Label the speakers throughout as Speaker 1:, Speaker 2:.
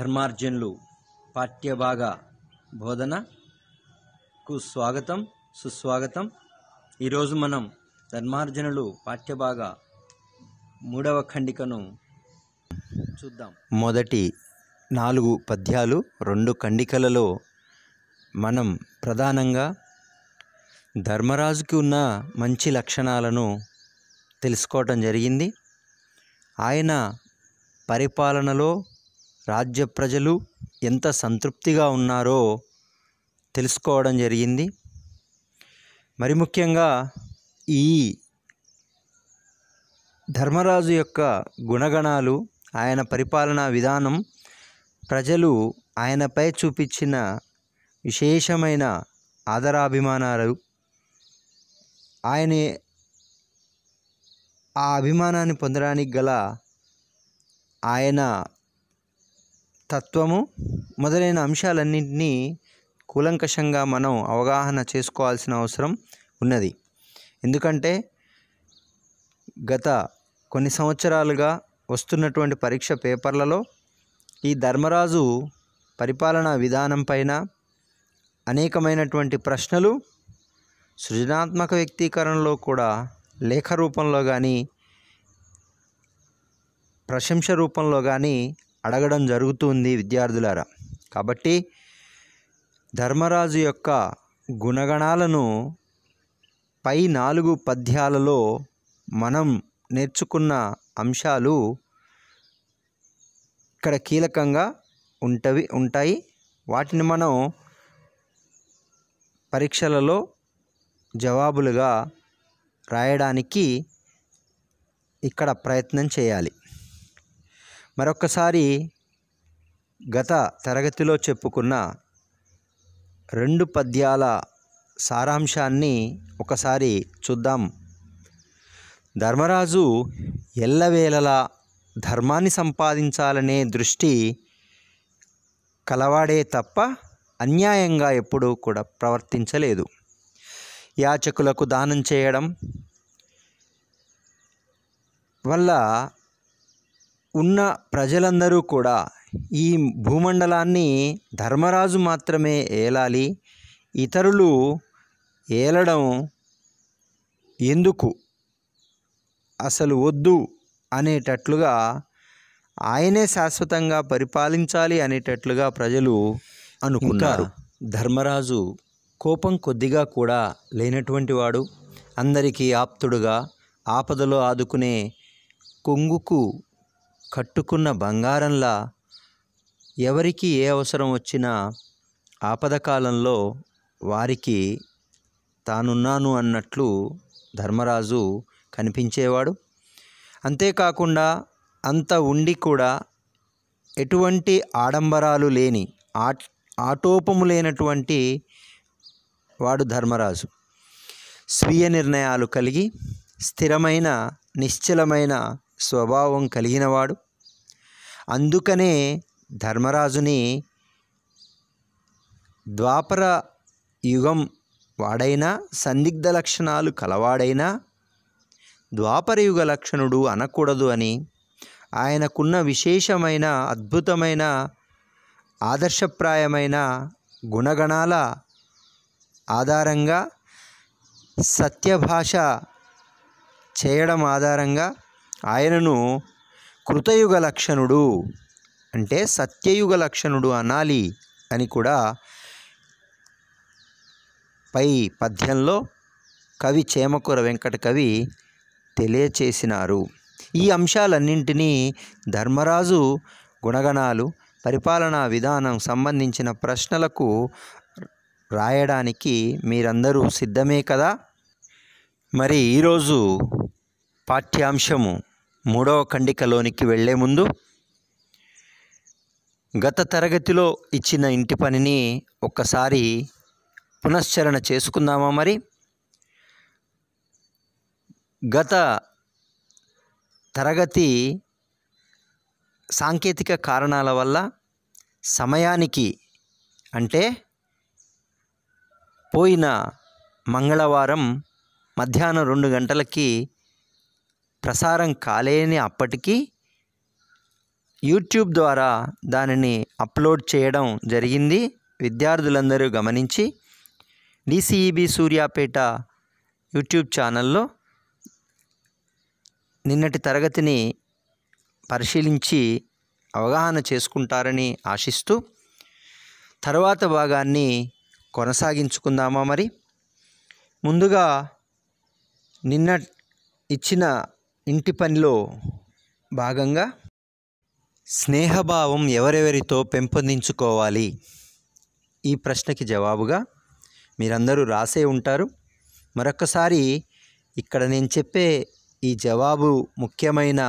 Speaker 1: ధర్మార్జన్లు పాఠ్యభాగ బోధనకు స్వాగతం సుస్వాగతం ఈరోజు మనం ధర్మార్జనులు పాఠ్యభాగ మూడవ ఖండికను చూద్దాం మొదటి నాలుగు పద్యాలు రెండు ఖండికలలో మనం ప్రధానంగా ధర్మరాజుకి ఉన్న మంచి లక్షణాలను తెలుసుకోవటం జరిగింది ఆయన పరిపాలనలో రాజ్య ప్రజలు ఎంత సంతృప్తిగా ఉన్నారో తెలుసుకోవడం జరిగింది మరి ముఖ్యంగా ఈ ధర్మరాజు యొక్క గుణగణాలు ఆయన పరిపాలనా విధానం ప్రజలు ఆయనపై చూపించిన విశేషమైన ఆదరాభిమానాలు ఆయన ఆ అభిమానాన్ని పొందడానికి గల ఆయన తత్వము మొదలైన అంశాలన్నింటినీ కూలంకషంగా మనం అవగాహన చేసుకోవాల్సిన అవసరం ఉన్నది ఎందుకంటే గత కొన్ని సంవత్సరాలుగా వస్తున్నటువంటి పరీక్ష పేపర్లలో ఈ ధర్మరాజు పరిపాలనా విధానం పైన అనేకమైనటువంటి ప్రశ్నలు సృజనాత్మక వ్యక్తీకరణలో కూడా లేఖ రూపంలో కానీ ప్రశంస రూపంలో కానీ అడగడం జరుగుతుంది విద్యార్థులారా కాబట్టి ధర్మరాజు యొక్క గుణగణాలను పై నాలుగు పద్యాలలో మనం నేర్చుకున్న అంశాలు ఇక్కడ కీలకంగా ఉంటవి ఉంటాయి వాటిని మనం పరీక్షలలో జవాబులుగా రాయడానికి ఇక్కడ ప్రయత్నం చేయాలి మరొక్కసారి గత తరగతిలో చెప్పుకున్న రెండు పద్యాల సారాంశాన్ని ఒకసారి చూద్దాం ధర్మరాజు ఎల్లవేళలా ధర్మాన్ని సంపాదించాలనే దృష్టి కలవాడే తప్ప అన్యాయంగా ఎప్పుడూ కూడా ప్రవర్తించలేదు యాచకులకు దానం చేయడం వల్ల ఉన్న ప్రజలందరూ కూడా ఈ భూమండలాన్ని ధర్మరాజు మాత్రమే ఏలాలి ఇతరులు ఏలడం ఎందుకు అసలు వద్దు అనేటట్లుగా ఆయనే శాశ్వతంగా పరిపాలించాలి అనేటట్లుగా ప్రజలు అనుకుంటారు ధర్మరాజు కోపం కొద్దిగా కూడా లేనటువంటి వాడు అందరికీ ఆప్తుడుగా ఆపదలో ఆదుకునే కొంగుకు కట్టుకున్న బంగారంలా ఎవరికి ఏ అవసరం వచ్చినా ఆపద కాలంలో వారికి తానున్నాను అన్నట్లు ధర్మరాజు కనిపించేవాడు అంతేకాకుండా అంత ఉండి కూడా ఎటువంటి ఆడంబరాలు లేని ఆట్ ఆటోపము లేనటువంటి వాడు ధర్మరాజు స్వీయ నిర్ణయాలు కలిగి స్థిరమైన నిశ్చలమైన స్వభావం కలిగినవాడు అందుకనే ధర్మరాజుని ద్వాపర యుగం వాడైనా సందిగ్ధ లక్షణాలు కలవాడైనా ద్వాపరయుగ లక్షణుడు అనకూడదు అని ఆయనకున్న విశేషమైన అద్భుతమైన ఆదర్శప్రాయమైన గుణగణాల ఆధారంగా సత్యభాష చేయడం ఆధారంగా ఆయనను కృతయుగ లక్షణుడు అంటే సత్యయుగ లక్షణుడు అనాలి అని కూడా పై పద్యంలో కవి చేమకూర వెంకట కవి తెలియచేసినారు ఈ అంశాలన్నింటినీ ధర్మరాజు గుణగణాలు పరిపాలనా విధానం సంబంధించిన ప్రశ్నలకు రాయడానికి మీరందరూ సిద్ధమే కదా మరి ఈరోజు పాఠ్యాంశము మూడవ ఖండికలోనికి వెళ్లే ముందు గత తరగతిలో ఇచ్చిన ఇంటి పనిని ఒక్కసారి పునశ్చరణ చేసుకుందామా మరి గత తరగతి సాంకేతిక కారణాల వల్ల సమయానికి అంటే పోయిన మంగళవారం మధ్యాహ్నం రెండు గంటలకి ప్రసారం కాలేని అప్పటికీ యూట్యూబ్ ద్వారా దానిని అప్లోడ్ చేయడం జరిగింది విద్యార్థులందరూ గమనించి డిసిఈబి సూర్యాపేట యూట్యూబ్ ఛానల్లో నిన్నటి తరగతిని పరిశీలించి అవగాహన చేసుకుంటారని ఆశిస్తూ తర్వాత భాగాన్ని కొనసాగించుకుందామా మరి ముందుగా నిన్న ఇచ్చిన ఇంటి పనిలో భాగంగా స్నేహభావం ఎవరెవరితో పెంపొందించుకోవాలి ఈ ప్రశ్నకి జవాబుగా మీరందరూ రాసే ఉంటారు మరొకసారి ఇక్కడ నేను చెప్పే ఈ జవాబు ముఖ్యమైన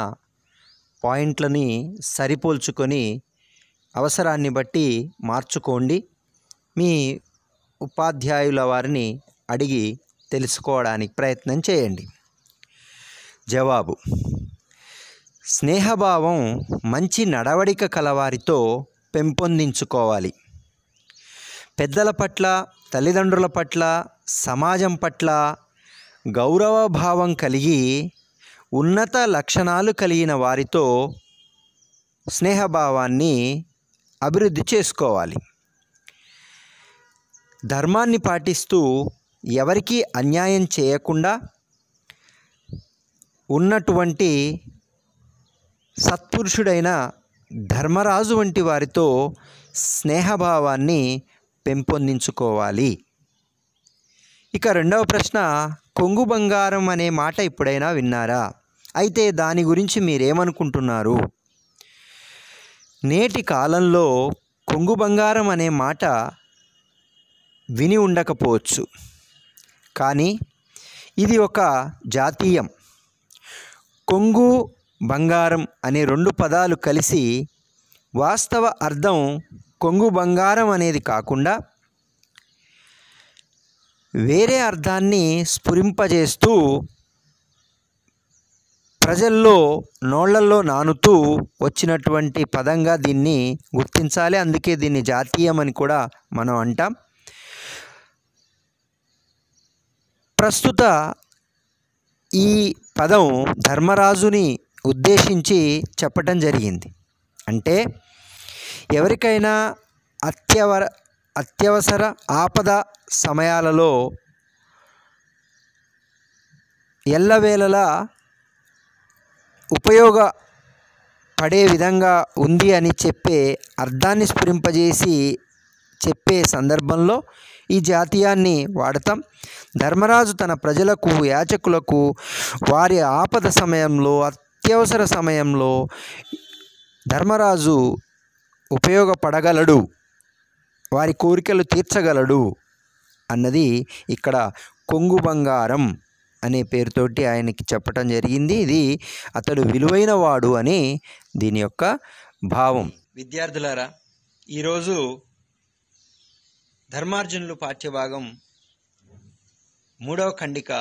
Speaker 1: పాయింట్లని సరిపోల్చుకొని అవసరాన్ని బట్టి మార్చుకోండి మీ ఉపాధ్యాయుల వారిని అడిగి తెలుసుకోవడానికి ప్రయత్నం చేయండి జవాబు స్నేహభావం మంచి నడవడిక కలవారితో పెంపొందించుకోవాలి పెద్దల పట్ల తల్లిదండ్రుల పట్ల సమాజం పట్ల గౌరవభావం కలిగి ఉన్నత లక్షణాలు కలిగిన వారితో స్నేహభావాన్ని అభివృద్ధి చేసుకోవాలి ధర్మాన్ని పాటిస్తూ ఎవరికీ అన్యాయం చేయకుండా ఉన్నటువంటి సత్పురుషుడైన ధర్మరాజు వంటి వారితో స్నేహభావాన్ని పెంపొందించుకోవాలి ఇక రెండవ ప్రశ్న కొంగు బంగారం అనే మాట ఇప్పుడైనా విన్నారా అయితే దాని గురించి మీరేమనుకుంటున్నారు నేటి కాలంలో కొంగు బంగారం అనే మాట విని ఉండకపోవచ్చు కానీ ఇది ఒక జాతీయం కొంగు బంగారం అనే రెండు పదాలు కలిసి వాస్తవ అర్థం కొంగు బంగారం అనేది కాకుండా వేరే అర్థాన్ని స్ఫురింపజేస్తూ ప్రజల్లో నోళ్లల్లో నానుతూ వచ్చినటువంటి పదంగా దీన్ని గుర్తించాలి అందుకే దీన్ని జాతీయమని కూడా మనం అంటాం ప్రస్తుత ఈ పదం ధర్మరాజుని ఉద్దేశించి చెప్పటం జరిగింది అంటే ఎవరికైనా అత్యవర అత్యవసర ఆపద సమయాలలో ఎల్లవేళలా ఉపయోగ పడే విధంగా ఉంది అని చెప్పే అర్థాన్ని స్ఫురింపజేసి చెప్పే సందర్భంలో ఈ జాతీయాన్ని వాడతాం ధర్మరాజు తన ప్రజలకు యాచకులకు వారి ఆపద సమయంలో అత్యవసర సమయంలో ధర్మరాజు ఉపయోగపడగలడు వారి కోరికలు తీర్చగలడు అన్నది ఇక్కడ కొంగు బంగారం అనే పేరుతోటి ఆయనకి చెప్పటం జరిగింది ఇది అతడు విలువైన వాడు అని దీని యొక్క భావం విద్యార్థులారా ఈరోజు ధర్మార్జునులు పాఠ్యభాగం మూడవ ఖండిక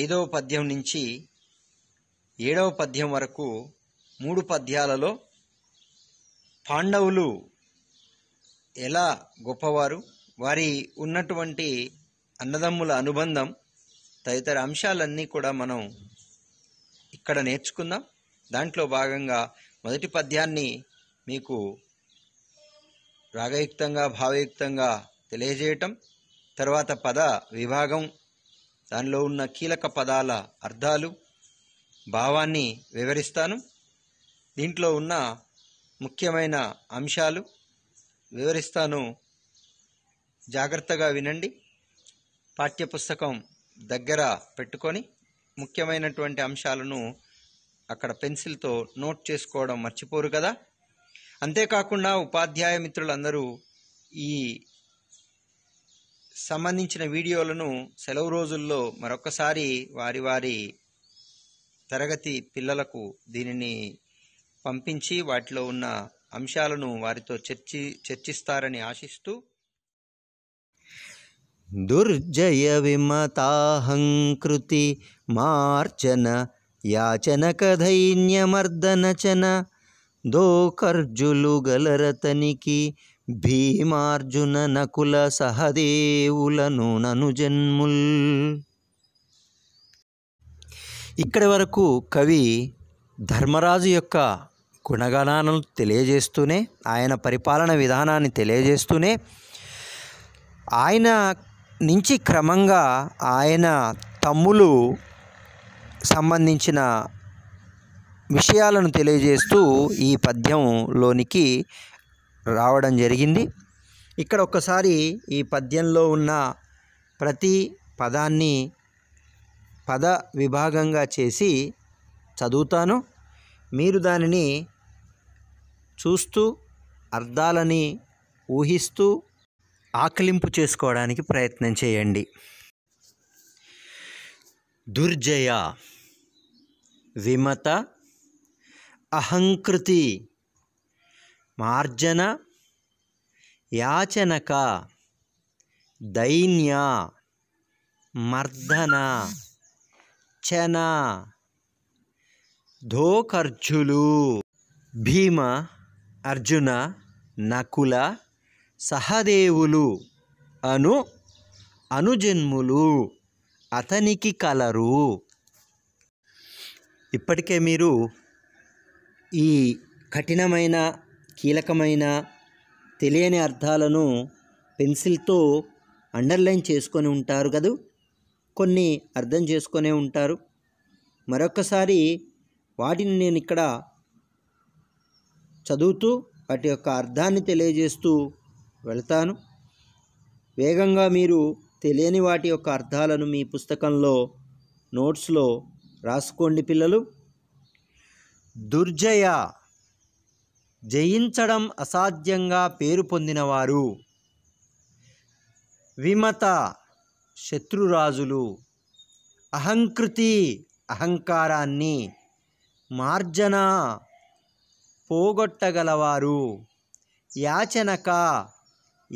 Speaker 1: ఐదవ పద్యం నుంచి ఏడవ పద్యం వరకు మూడు పద్యాలలో పాండవులు ఎలా గొప్పవారు వారి ఉన్నటువంటి అన్నదమ్ముల అనుబంధం తదితర అంశాలన్నీ కూడా మనం ఇక్కడ నేర్చుకుందాం దాంట్లో భాగంగా మొదటి పద్యాన్ని మీకు రాగయుక్తంగా భావయుక్తంగా తెలియజేయటం తర్వాత పద విభాగం దానిలో ఉన్న కీలక పదాల అర్థాలు భావాన్ని వివరిస్తాను దీంట్లో ఉన్న ముఖ్యమైన అంశాలు వివరిస్తాను జాగ్రత్తగా వినండి పాఠ్యపుస్తకం దగ్గర పెట్టుకొని ముఖ్యమైనటువంటి అంశాలను అక్కడ పెన్సిల్తో నోట్ చేసుకోవడం మర్చిపోరు కదా అంతేకాకుండా ఉపాధ్యాయ మిత్రులందరూ ఈ సంబంధించిన వీడియోలను సెలవు రోజుల్లో మరొకసారి వారి వారి తరగతి పిల్లలకు దీనిని పంపించి వాటిలో ఉన్న అంశాలను వారితో చర్చి చర్చిస్తారని ఆశిస్తూ దుర్జయ విమతాహంకృతి మార్చన యాచన కథైన్యమర్దనచన దోకర్జులు గలరతనికి భీమార్జున నకుల సహదేవులను నను జన్ముల్ ఇక్కడి వరకు కవి ధర్మరాజు యొక్క గుణగణాలను తెలియజేస్తూనే ఆయన పరిపాలన విధానాన్ని తెలియజేస్తూనే ఆయన నుంచి క్రమంగా ఆయన తమ్ములు సంబంధించిన విషయాలను తెలియజేస్తూ ఈ పద్యంలోనికి రావడం జరిగింది ఇక్కడ ఒక్కసారి ఈ పద్యంలో ఉన్న ప్రతి పదాన్ని పద విభాగంగా చేసి చదువుతాను మీరు దానిని చూస్తూ అర్థాలని ఊహిస్తూ ఆకలింపు చేసుకోవడానికి ప్రయత్నం చేయండి దుర్జయ విమత అహంకృతి మార్జన యాచనక దైన్య మర్దన చన ధోకర్జులు భీమ అర్జున నకుల సహదేవులు అను అనుజన్ములు అతనికి కలరు ఇప్పటికే మీరు ఈ కఠినమైన కీలకమైన తెలియని అర్థాలను పెన్సిల్తో అండర్లైన్ చేసుకొని ఉంటారు కదూ కొన్ని అర్థం చేసుకునే ఉంటారు మరొకసారి వాటిని నేను ఇక్కడ చదువుతూ వాటి యొక్క అర్థాన్ని తెలియజేస్తూ వెళ్తాను వేగంగా మీరు తెలియని వాటి యొక్క అర్థాలను మీ పుస్తకంలో నోట్స్లో రాసుకోండి పిల్లలు దుర్జయ జయించడం అసాధ్యంగా పేరు పొందినవారు విమత శత్రురాజులు అహంకృతి అహంకారాన్ని మార్జన పోగొట్టగలవారు యాచనక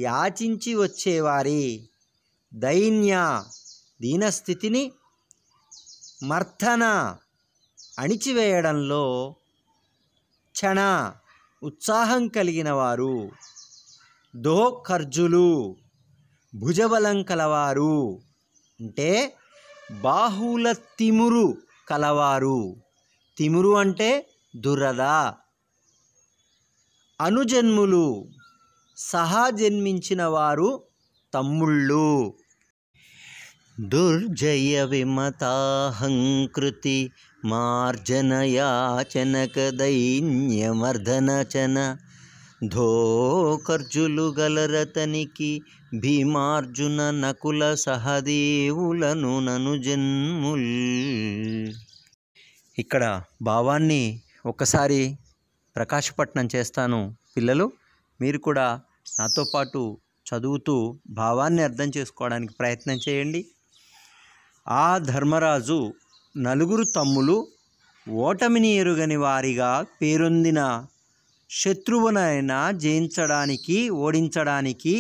Speaker 1: యాచించి వచ్చేవారి దైన్య దీనస్థితిని మర్థన అణిచివేయడంలో క్షణ ఉత్సాహం కలిగిన వారు దోఖర్జులు భుజబలం కలవారు అంటే బాహుల తిమురు కలవారు తిమురు అంటే దురద అనుజన్ములు సహా జన్మించిన వారు తమ్ముళ్ళు దుర్జయ విమతాహంకృతి మార్జనయాచనకదైన్యమర్ధనచన ధోకర్జులు గలరతనికి భీమార్జున నకుల సహదేవులను నను జన్ముల్ ఇక్కడ భావాన్ని ఒకసారి ప్రకాశపట్నం చేస్తాను పిల్లలు మీరు కూడా నాతో పాటు చదువుతూ భావాన్ని అర్థం చేసుకోవడానికి ప్రయత్నం చేయండి ఆ ధర్మరాజు నలుగురు తమ్ములు ఓటమిని ఎరుగని వారిగా పేరొందిన శత్రువునైనా జయించడానికి ఓడించడానికి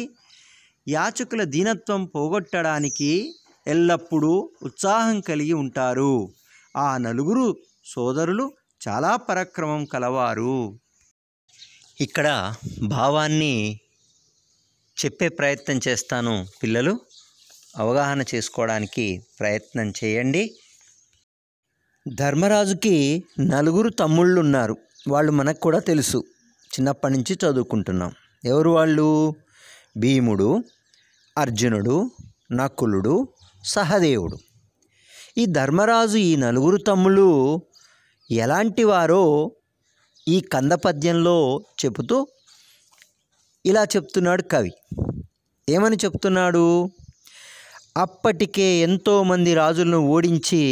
Speaker 1: యాచకుల దీనత్వం పోగొట్టడానికి ఎల్లప్పుడూ ఉత్సాహం కలిగి ఉంటారు ఆ నలుగురు సోదరులు చాలా పరాక్రమం కలవారు ఇక్కడ భావాన్ని చెప్పే ప్రయత్నం చేస్తాను పిల్లలు అవగాహన చేసుకోవడానికి ప్రయత్నం చేయండి ధర్మరాజుకి నలుగురు తమ్ముళ్ళు ఉన్నారు వాళ్ళు మనకు కూడా తెలుసు చిన్నప్పటి నుంచి చదువుకుంటున్నాం ఎవరు వాళ్ళు భీముడు అర్జునుడు నకులుడు సహదేవుడు ఈ ధర్మరాజు ఈ నలుగురు తమ్ముళ్ళు ఎలాంటి వారో ఈ కంద పద్యంలో చెబుతూ ఇలా చెప్తున్నాడు కవి ఏమని చెప్తున్నాడు అప్పటికే ఎంతోమంది రాజులను ఓడించి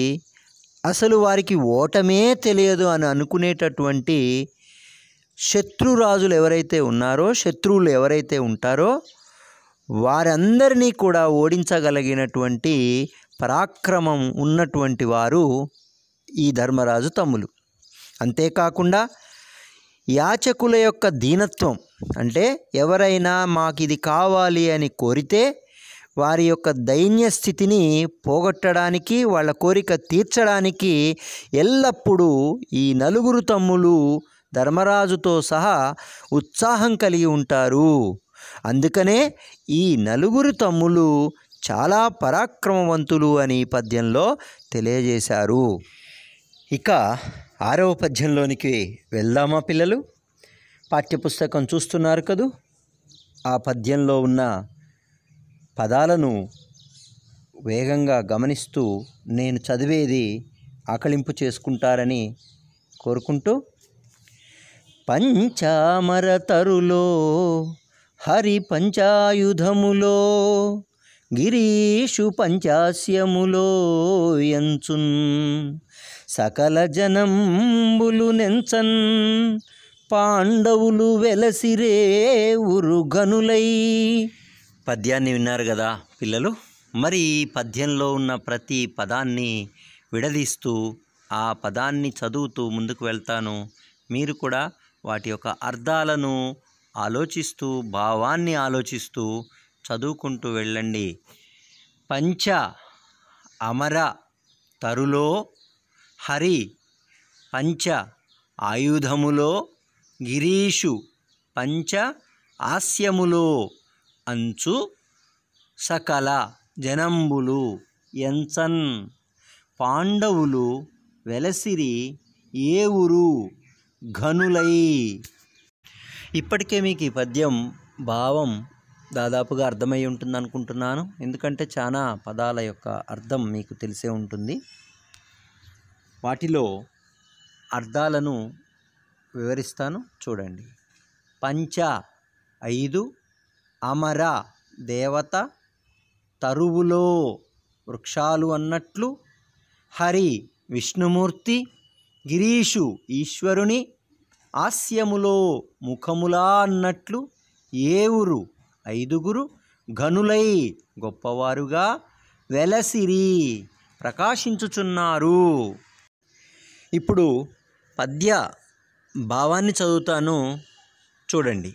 Speaker 1: అసలు వారికి ఓటమే తెలియదు అని అనుకునేటటువంటి శత్రురాజులు ఎవరైతే ఉన్నారో శత్రువులు ఎవరైతే ఉంటారో వారందరినీ కూడా ఓడించగలిగినటువంటి పరాక్రమం ఉన్నటువంటి వారు ఈ ధర్మరాజు తమ్ములు అంతేకాకుండా యాచకుల యొక్క దీనత్వం అంటే ఎవరైనా మాకు ఇది కావాలి అని కోరితే వారి యొక్క దైన్య స్థితిని పోగొట్టడానికి వాళ్ళ కోరిక తీర్చడానికి ఎల్లప్పుడూ ఈ నలుగురు తమ్ములు ధర్మరాజుతో సహా ఉత్సాహం కలిగి ఉంటారు అందుకనే ఈ నలుగురు తమ్ములు చాలా పరాక్రమవంతులు అని పద్యంలో తెలియజేశారు ఇక ఆరవ పద్యంలోనికి వెళ్దామా పిల్లలు పాఠ్యపుస్తకం చూస్తున్నారు కదూ ఆ పద్యంలో ఉన్న పదాలను వేగంగా గమనిస్తూ నేను చదివేది ఆకలింపు చేసుకుంటారని కోరుకుంటూ పంచామరతరులో హరి పంచాయుధములో గిరీషు పంచాస్యములో ఎంచున్ సకల జనంబులు నెంచన్ పాండవులు వెలసిరే ఉరుగనులై పద్యాన్ని విన్నారు కదా పిల్లలు మరి ఈ పద్యంలో ఉన్న ప్రతి పదాన్ని విడదీస్తూ ఆ పదాన్ని చదువుతూ ముందుకు వెళ్తాను మీరు కూడా వాటి యొక్క అర్థాలను ఆలోచిస్తూ భావాన్ని ఆలోచిస్తూ చదువుకుంటూ వెళ్ళండి పంచ అమర తరులో హరి పంచ ఆయుధములో గిరీషు పంచ ఆస్యములో అంచు సకల జనంబులు ఎంచన్ పాండవులు వెలసిరి ఏవురు ఘనులై ఇప్పటికే మీకు ఈ పద్యం భావం దాదాపుగా అర్థమై ఉంటుంది అనుకుంటున్నాను ఎందుకంటే చాలా పదాల యొక్క అర్థం మీకు తెలిసే ఉంటుంది వాటిలో అర్థాలను వివరిస్తాను చూడండి పంచ ఐదు అమర దేవత తరువులో వృక్షాలు అన్నట్లు హరి విష్ణుమూర్తి గిరీషు ఈశ్వరుని హాస్యములో ముఖములా అన్నట్లు ఏవురు ఐదుగురు ఘనులై గొప్పవారుగా వెలసిరి ప్రకాశించుచున్నారు ఇప్పుడు పద్య భావాన్ని చదువుతాను చూడండి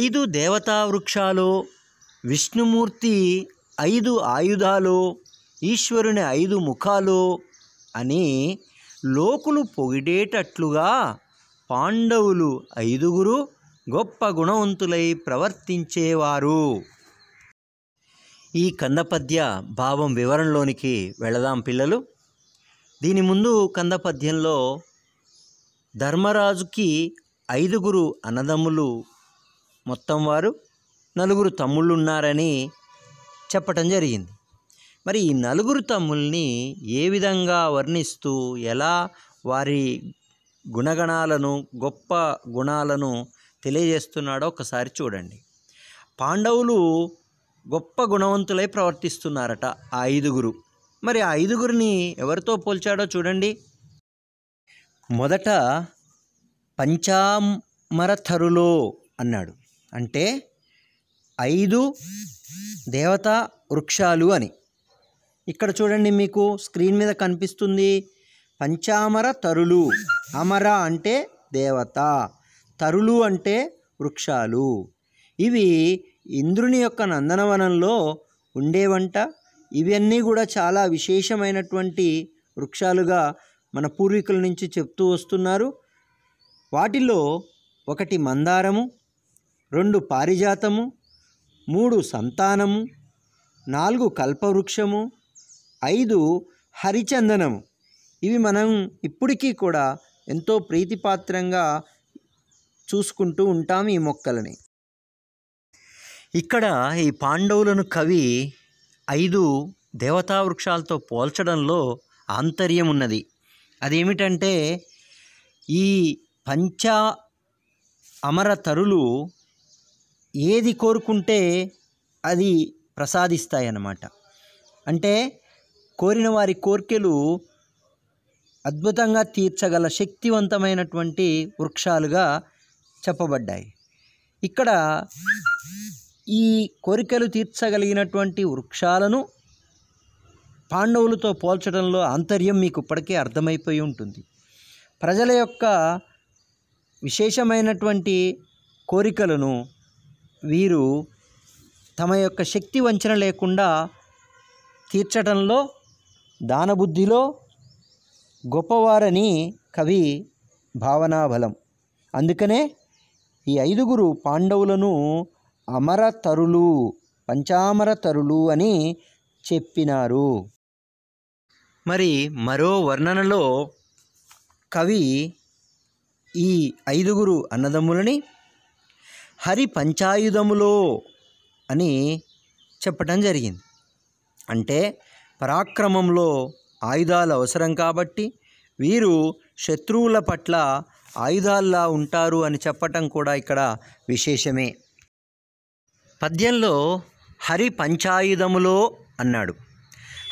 Speaker 1: ఐదు దేవతా వృక్షాలు విష్ణుమూర్తి ఐదు ఆయుధాలు ఈశ్వరుని ఐదు ముఖాలు అని లోకులు పొగిడేటట్లుగా పాండవులు ఐదుగురు గొప్ప గుణవంతులై ప్రవర్తించేవారు ఈ కందపద్య భావం వివరణలోనికి వెళదాం పిల్లలు దీని ముందు కందపద్యంలో ధర్మరాజుకి ఐదుగురు అన్నదమ్ములు మొత్తం వారు నలుగురు తమ్ముళ్ళు ఉన్నారని చెప్పటం జరిగింది మరి ఈ నలుగురు తమ్ముల్ని ఏ విధంగా వర్ణిస్తూ ఎలా వారి గుణగణాలను గొప్ప గుణాలను తెలియజేస్తున్నాడో ఒకసారి చూడండి పాండవులు గొప్ప గుణవంతులై ప్రవర్తిస్తున్నారట ఆ ఐదుగురు మరి ఆ ఐదుగురిని ఎవరితో పోల్చాడో చూడండి మొదట పంచామరథరులో అన్నాడు అంటే ఐదు దేవతా వృక్షాలు అని ఇక్కడ చూడండి మీకు స్క్రీన్ మీద కనిపిస్తుంది పంచామర తరులు అమర అంటే దేవత తరులు అంటే వృక్షాలు ఇవి ఇంద్రుని యొక్క నందనవనంలో ఉండేవంట ఇవన్నీ కూడా చాలా విశేషమైనటువంటి వృక్షాలుగా మన పూర్వీకుల నుంచి చెప్తూ వస్తున్నారు వాటిలో ఒకటి మందారము రెండు పారిజాతము మూడు సంతానము నాలుగు కల్పవృక్షము ఐదు హరిచందనము ఇవి మనం ఇప్పటికీ కూడా ఎంతో ప్రీతిపాత్రంగా చూసుకుంటూ ఉంటాం ఈ మొక్కలని ఇక్కడ ఈ పాండవులను కవి ఐదు దేవతా వృక్షాలతో పోల్చడంలో ఆంతర్యం ఉన్నది అదేమిటంటే ఈ పంచ అమరతరులు ఏది కోరుకుంటే అది ప్రసాదిస్తాయన్నమాట అంటే కోరిన వారి కోర్కెలు అద్భుతంగా తీర్చగల శక్తివంతమైనటువంటి వృక్షాలుగా చెప్పబడ్డాయి ఇక్కడ ఈ కోరికలు తీర్చగలిగినటువంటి వృక్షాలను పాండవులతో పోల్చడంలో ఆంతర్యం మీకు ఇప్పటికే అర్థమైపోయి ఉంటుంది ప్రజల యొక్క విశేషమైనటువంటి కోరికలను వీరు తమ యొక్క శక్తి వంచన లేకుండా తీర్చడంలో దానబుద్ధిలో గొప్పవారని కవి భావనాబలం అందుకనే ఈ ఐదుగురు పాండవులను అమరతరులు పంచామరతరులు అని చెప్పినారు మరి మరో వర్ణనలో కవి ఈ ఐదుగురు అన్నదమ్ములని హరి పంచాయుధములో అని చెప్పటం జరిగింది అంటే పరాక్రమంలో ఆయుధాలు అవసరం కాబట్టి వీరు శత్రువుల పట్ల ఆయుధాల్లా ఉంటారు అని చెప్పటం కూడా ఇక్కడ విశేషమే పద్యంలో హరి పంచాయుధములో అన్నాడు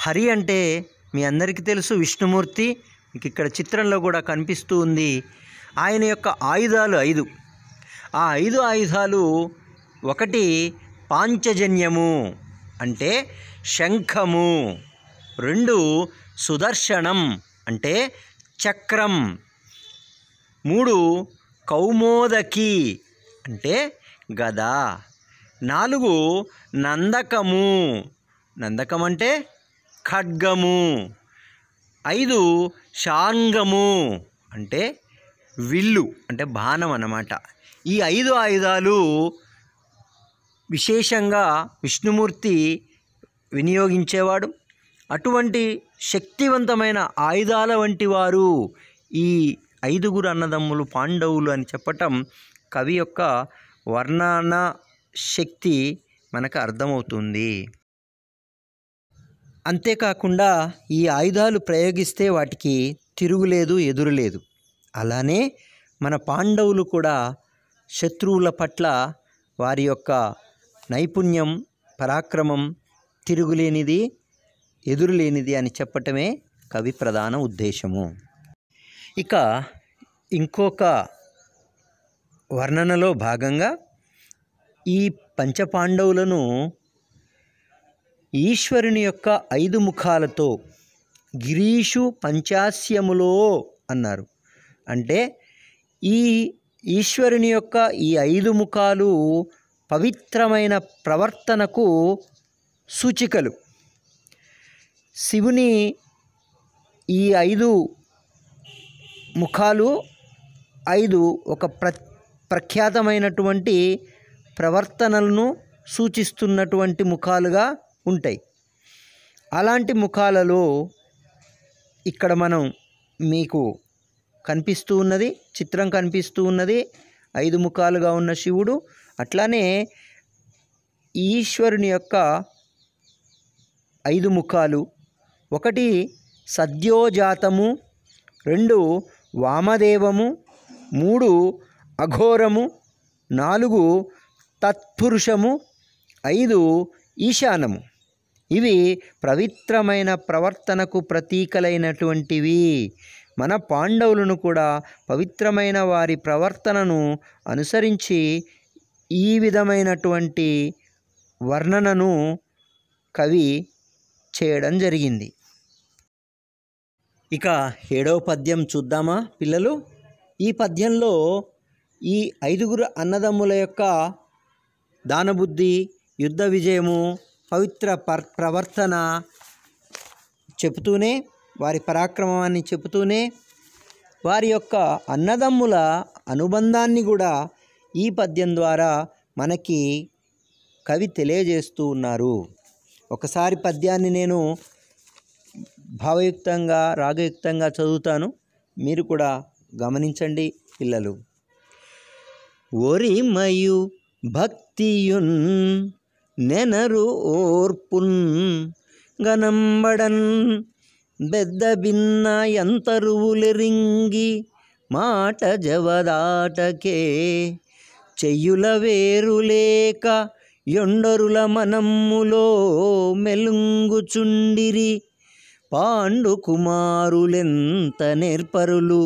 Speaker 1: హరి అంటే మీ అందరికీ తెలుసు విష్ణుమూర్తి మీకు ఇక్కడ చిత్రంలో కూడా కనిపిస్తూ ఉంది ఆయన యొక్క ఆయుధాలు ఐదు ఆ ఐదు ఆయుధాలు ఒకటి పాంచజన్యము అంటే శంఖము రెండు సుదర్శనం అంటే చక్రం మూడు కౌమోదకి అంటే గద నాలుగు నందకము నందకం అంటే ఖడ్గము ఐదు షాంగము అంటే విల్లు అంటే బాణం అన్నమాట ఈ ఐదు ఆయుధాలు విశేషంగా విష్ణుమూర్తి వినియోగించేవాడు అటువంటి శక్తివంతమైన ఆయుధాల వంటి వారు ఈ ఐదుగురు అన్నదమ్ములు పాండవులు అని చెప్పటం కవి యొక్క వర్ణన శక్తి మనకు అర్థమవుతుంది అంతేకాకుండా ఈ ఆయుధాలు ప్రయోగిస్తే వాటికి తిరుగులేదు ఎదురులేదు అలానే మన పాండవులు కూడా శత్రువుల పట్ల వారి యొక్క నైపుణ్యం పరాక్రమం తిరుగులేనిది ఎదురులేనిది అని చెప్పటమే కవి ప్రధాన ఉద్దేశము ఇక ఇంకొక వర్ణనలో భాగంగా ఈ పంచపాండవులను ఈశ్వరుని యొక్క ఐదు ముఖాలతో గిరీషు పంచాస్యములో అన్నారు అంటే ఈ ఈశ్వరుని యొక్క ఈ ఐదు ముఖాలు పవిత్రమైన ప్రవర్తనకు సూచికలు శివుని ఈ ఐదు ముఖాలు ఐదు ఒక ప్ర ప్రఖ్యాతమైనటువంటి ప్రవర్తనలను సూచిస్తున్నటువంటి ముఖాలుగా ఉంటాయి అలాంటి ముఖాలలో ఇక్కడ మనం మీకు కనిపిస్తూ ఉన్నది చిత్రం కనిపిస్తూ ఉన్నది ఐదు ముఖాలుగా ఉన్న శివుడు అట్లానే ఈశ్వరుని యొక్క ఐదు ముఖాలు ఒకటి సద్యోజాతము రెండు వామదేవము మూడు అఘోరము నాలుగు తత్పురుషము ఐదు ఈశానము ఇవి పవిత్రమైన ప్రవర్తనకు ప్రతీకలైనటువంటివి మన పాండవులను కూడా పవిత్రమైన వారి ప్రవర్తనను అనుసరించి ఈ విధమైనటువంటి వర్ణనను కవి చేయడం జరిగింది ఇక ఏడవ పద్యం చూద్దామా పిల్లలు ఈ పద్యంలో ఈ ఐదుగురు అన్నదమ్ముల యొక్క దానబుద్ధి యుద్ధ విజయము పవిత్ర ప్రవర్తన చెబుతూనే వారి పరాక్రమాన్ని చెబుతూనే వారి యొక్క అన్నదమ్ముల అనుబంధాన్ని కూడా ఈ పద్యం ద్వారా మనకి కవి తెలియజేస్తూ ఉన్నారు ఒకసారి పద్యాన్ని నేను భావయుక్తంగా రాగయుక్తంగా చదువుతాను మీరు కూడా గమనించండి పిల్లలు ఒరిమయు భక్తియున్ నెనరు ఓర్పున్ గనంబడన్ ಬೆದ್ದ భిన్న ఎంతరువులెరింగి మాట జవదాటకే చెయ్యుల వేరులేక ఎండరుల మనమ్ములో మెలుంగుచుండిరి పాండు కుమారులెంత నేర్పరులు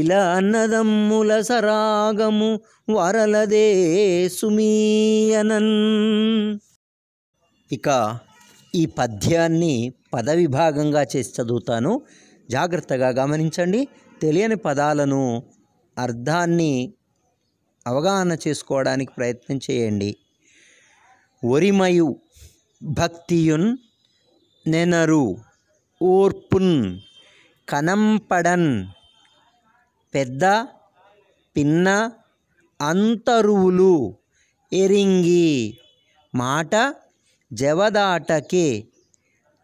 Speaker 1: ఇలా అన్నదమ్ముల సరాగము వరలదే సుమీయనన్ ఇక ఈ పద్యాన్ని పదవిభాగంగా చేసి చదువుతాను జాగ్రత్తగా గమనించండి తెలియని పదాలను అర్థాన్ని అవగాహన చేసుకోవడానికి ప్రయత్నం చేయండి ఒరిమయు భక్తియున్ నెనరు ఓర్పున్ కనంపడన్ పెద్ద పిన్న అంతరువులు ఎరింగి మాట జవదాటకే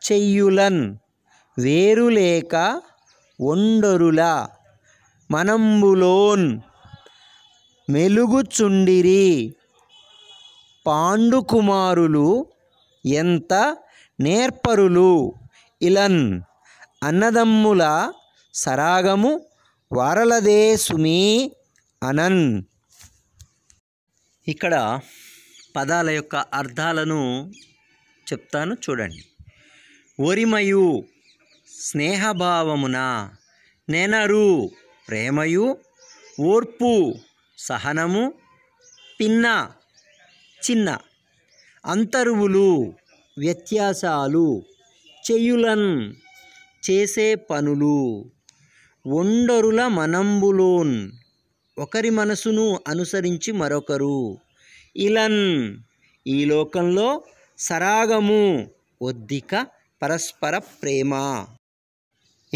Speaker 1: చెయ్యులన్ వేరులేక ఒండరుల మనంబులోన్ మెలుగుచుండిరి పాండుకుమారులు ఎంత నేర్పరులు ఇలన్ అన్నదమ్ముల సరాగము వరలదే సుమీ అనన్ ఇక్కడ పదాల యొక్క అర్థాలను చెప్తాను చూడండి ఒరిమయు స్నేహభావమున నెనరు ప్రేమయు ఓర్పు సహనము పిన్న చిన్న అంతరువులు వ్యత్యాసాలు చేయులన్ చేసే పనులు ఒండరుల మనంబులోన్ ఒకరి మనసును అనుసరించి మరొకరు ఇలన్ ఈ లోకంలో సరాగము ఒద్దిక పరస్పర ప్రేమ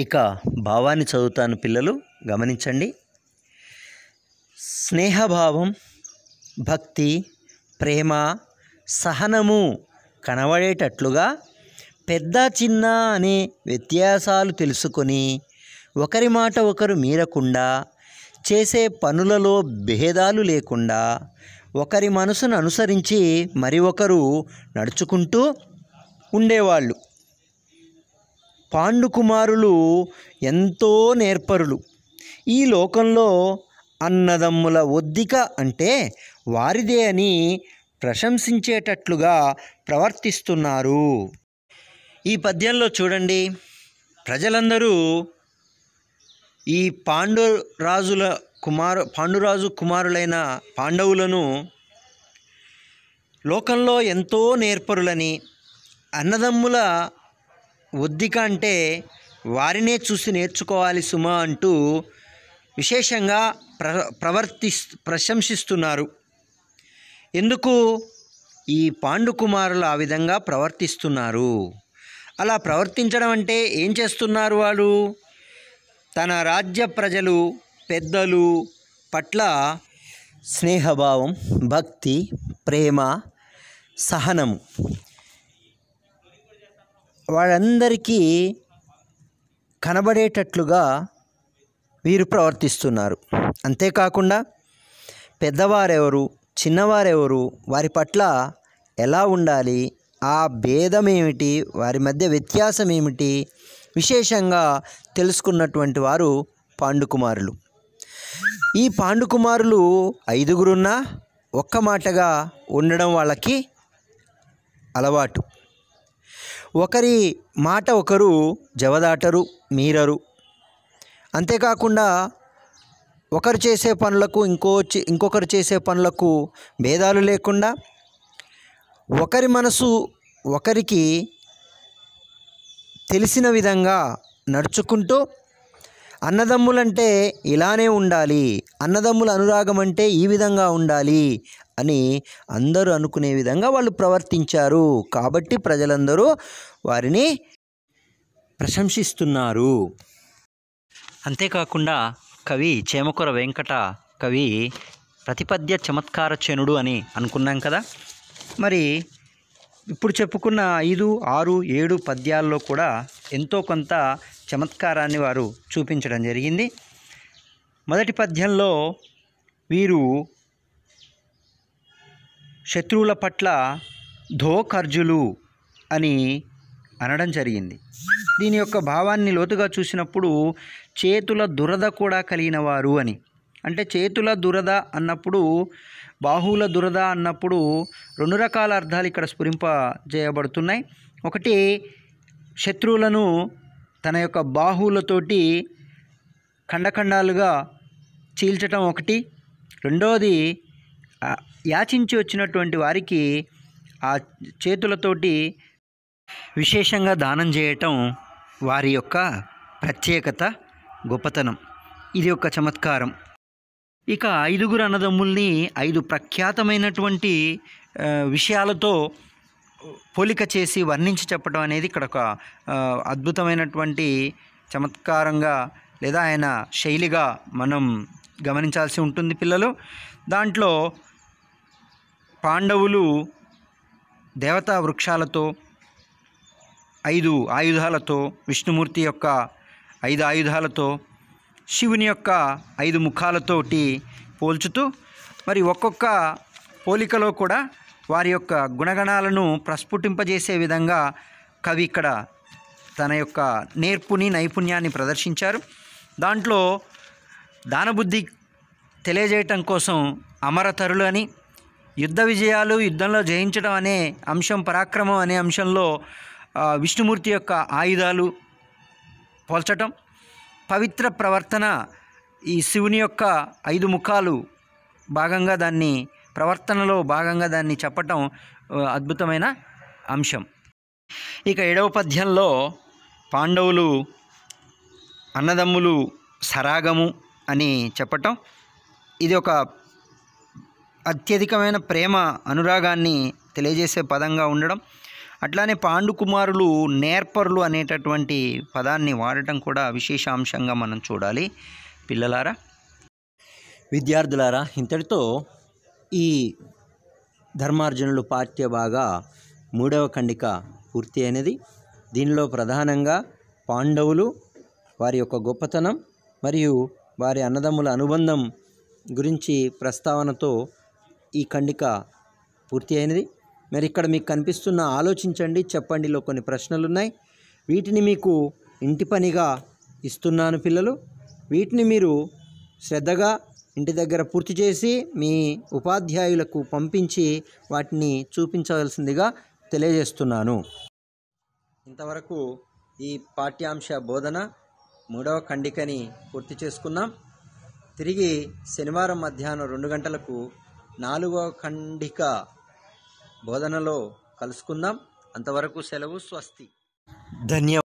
Speaker 1: ఇక భావాన్ని చదువుతాను పిల్లలు గమనించండి స్నేహభావం భక్తి ప్రేమ సహనము కనబడేటట్లుగా పెద్ద చిన్న అనే వ్యత్యాసాలు తెలుసుకొని ఒకరి మాట ఒకరు మీరకుండా చేసే పనులలో భేదాలు లేకుండా ఒకరి మనసును అనుసరించి మరి ఒకరు నడుచుకుంటూ ఉండేవాళ్ళు పాండుకుమారులు ఎంతో నేర్పరులు ఈ లోకంలో అన్నదమ్ముల ఒద్దిక అంటే వారిదే అని ప్రశంసించేటట్లుగా ప్రవర్తిస్తున్నారు ఈ పద్యంలో చూడండి ప్రజలందరూ ఈ పాండురాజుల కుమారు పాండురాజు కుమారులైన పాండవులను లోకంలో ఎంతో నేర్పరులని అన్నదమ్ముల ఉద్దిక అంటే వారినే చూసి నేర్చుకోవాలి సుమా అంటూ విశేషంగా ప్ర ప్రవర్తి ప్రశంసిస్తున్నారు ఎందుకు ఈ పాండుకుమారులు ఆ విధంగా ప్రవర్తిస్తున్నారు అలా ప్రవర్తించడం అంటే ఏం చేస్తున్నారు వాళ్ళు తన రాజ్య ప్రజలు పెద్దలు పట్ల స్నేహభావం భక్తి ప్రేమ సహనము వాళ్ళందరికీ కనబడేటట్లుగా వీరు ప్రవర్తిస్తున్నారు అంతేకాకుండా పెద్దవారెవరు చిన్నవారెవరు వారి పట్ల ఎలా ఉండాలి ఆ భేదం ఏమిటి వారి మధ్య వ్యత్యాసం ఏమిటి విశేషంగా తెలుసుకున్నటువంటి వారు పాండుకుమారులు ఈ పాండుకుమారులు ఐదుగురున్నా ఒక్క మాటగా ఉండడం వాళ్ళకి అలవాటు ఒకరి మాట ఒకరు జవదాటరు మీరరు అంతేకాకుండా ఒకరు చేసే పనులకు ఇంకో ఇంకొకరు చేసే పనులకు భేదాలు లేకుండా ఒకరి మనసు ఒకరికి తెలిసిన విధంగా నడుచుకుంటూ అన్నదమ్ములంటే ఇలానే ఉండాలి అన్నదమ్ముల అనురాగం అంటే ఈ విధంగా ఉండాలి అని అందరూ అనుకునే విధంగా వాళ్ళు ప్రవర్తించారు కాబట్టి ప్రజలందరూ వారిని ప్రశంసిస్తున్నారు అంతేకాకుండా కవి చేమకొర వెంకట కవి ప్రతిపద్య చమత్కార చనుడు అని అనుకున్నాం కదా మరి ఇప్పుడు చెప్పుకున్న ఐదు ఆరు ఏడు పద్యాల్లో కూడా ఎంతో కొంత చమత్కారాన్ని వారు చూపించడం జరిగింది మొదటి పద్యంలో వీరు శత్రువుల పట్ల ధోకర్జులు అని అనడం జరిగింది దీని యొక్క భావాన్ని లోతుగా చూసినప్పుడు చేతుల దురద కూడా కలిగిన వారు అని అంటే చేతుల దురద అన్నప్పుడు బాహువుల దురద అన్నప్పుడు రెండు రకాల అర్థాలు ఇక్కడ చేయబడుతున్నాయి ఒకటి శత్రువులను తన యొక్క బాహువులతోటి ఖండఖండాలుగా చీల్చటం ఒకటి రెండవది యాచించి వచ్చినటువంటి వారికి ఆ చేతులతోటి విశేషంగా దానం చేయటం వారి యొక్క ప్రత్యేకత గొప్పతనం ఇది ఒక చమత్కారం ఇక ఐదుగురు అన్నదమ్ముల్ని ఐదు ప్రఖ్యాతమైనటువంటి విషయాలతో పోలిక చేసి వర్ణించి చెప్పడం అనేది ఇక్కడ ఒక అద్భుతమైనటువంటి చమత్కారంగా లేదా ఆయన శైలిగా మనం గమనించాల్సి ఉంటుంది పిల్లలు దాంట్లో పాండవులు దేవతా వృక్షాలతో ఐదు ఆయుధాలతో విష్ణుమూర్తి యొక్క ఐదు ఆయుధాలతో శివుని యొక్క ఐదు ముఖాలతోటి పోల్చుతూ మరి ఒక్కొక్క పోలికలో కూడా వారి యొక్క గుణగణాలను ప్రస్ఫుటింపజేసే విధంగా కవి ఇక్కడ తన యొక్క నేర్పుని నైపుణ్యాన్ని ప్రదర్శించారు దాంట్లో దానబుద్ధి తెలియజేయటం కోసం అమరతరులు అని యుద్ధ విజయాలు యుద్ధంలో జయించడం అనే అంశం పరాక్రమం అనే అంశంలో విష్ణుమూర్తి యొక్క ఆయుధాలు పోల్చటం పవిత్ర ప్రవర్తన ఈ శివుని యొక్క ఐదు ముఖాలు భాగంగా దాన్ని ప్రవర్తనలో భాగంగా దాన్ని చెప్పటం అద్భుతమైన అంశం ఇక ఏడవ పద్యంలో పాండవులు అన్నదమ్ములు సరాగము అని చెప్పటం ఇది ఒక అత్యధికమైన ప్రేమ అనురాగాన్ని తెలియజేసే పదంగా ఉండడం అట్లానే పాండుకుమారులు నేర్పర్లు అనేటటువంటి పదాన్ని వాడటం కూడా విశేషాంశంగా మనం చూడాలి పిల్లలారా విద్యార్థులారా ఇంతటితో ఈ ధర్మార్జునులు బాగా మూడవ ఖండిక పూర్తి అయినది దీనిలో ప్రధానంగా పాండవులు వారి యొక్క గొప్పతనం మరియు వారి అన్నదమ్ముల అనుబంధం గురించి ప్రస్తావనతో ఈ ఖండిక పూర్తి అయినది మరి ఇక్కడ మీకు కనిపిస్తున్న ఆలోచించండి చెప్పండిలో కొన్ని ప్రశ్నలు ఉన్నాయి వీటిని మీకు ఇంటి పనిగా ఇస్తున్నాను పిల్లలు వీటిని మీరు శ్రద్ధగా ఇంటి దగ్గర పూర్తి చేసి మీ ఉపాధ్యాయులకు పంపించి వాటిని చూపించవలసిందిగా తెలియజేస్తున్నాను ఇంతవరకు ఈ పాఠ్యాంశ బోధన మూడవ ఖండికని పూర్తి చేసుకున్నాం తిరిగి శనివారం మధ్యాహ్నం రెండు గంటలకు నాలుగవ ఖండిక బోధనలో కలుసుకుందాం అంతవరకు సెలవు స్వస్తి ధన్యవాదాలు